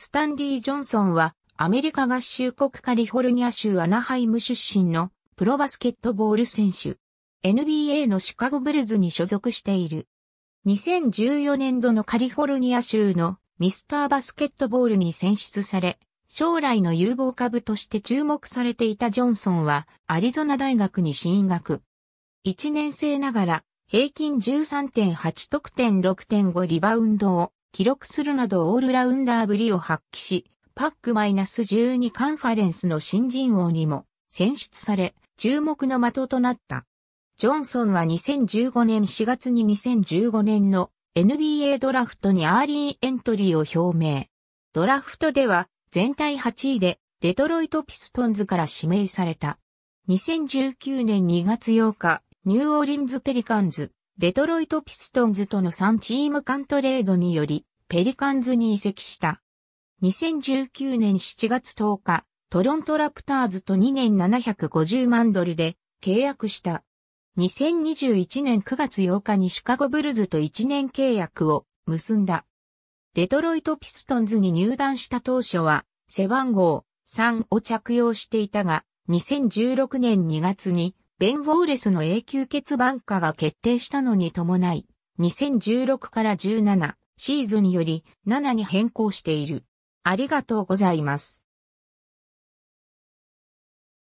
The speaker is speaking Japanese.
スタンリー・ジョンソンは、アメリカ合衆国カリフォルニア州アナハイム出身のプロバスケットボール選手。NBA のシカゴブルズに所属している。2014年度のカリフォルニア州のミスターバスケットボールに選出され、将来の有望株として注目されていたジョンソンはアリゾナ大学に進学。1年生ながら平均13.8得点6.5リバウンドを記録するなどオールラウンダーぶりを発揮し、パック -12 カンファレンスの新人王にも選出され、注目の的となった。ジョンソンは2015年4月に2015年の NBA ドラフトにアーリーエントリーを表明。ドラフトでは全体8位でデトロイトピストンズから指名された。2019年2月8日、ニューオーリンズペリカンズ、デトロイトピストンズとの3チーム間トレードにより、ペリカンズに移籍した。2019年7月10日、トロントラプターズと2年750万ドルで契約した。2021年9月8日にシカゴブルズと1年契約を結んだ。デトロイトピストンズに入団した当初は背番号3を着用していたが、2016年2月にベン・ウォーレスの永久欠番化が決定したのに伴い、2016から17シーズンより7に変更している。ありがとうございます。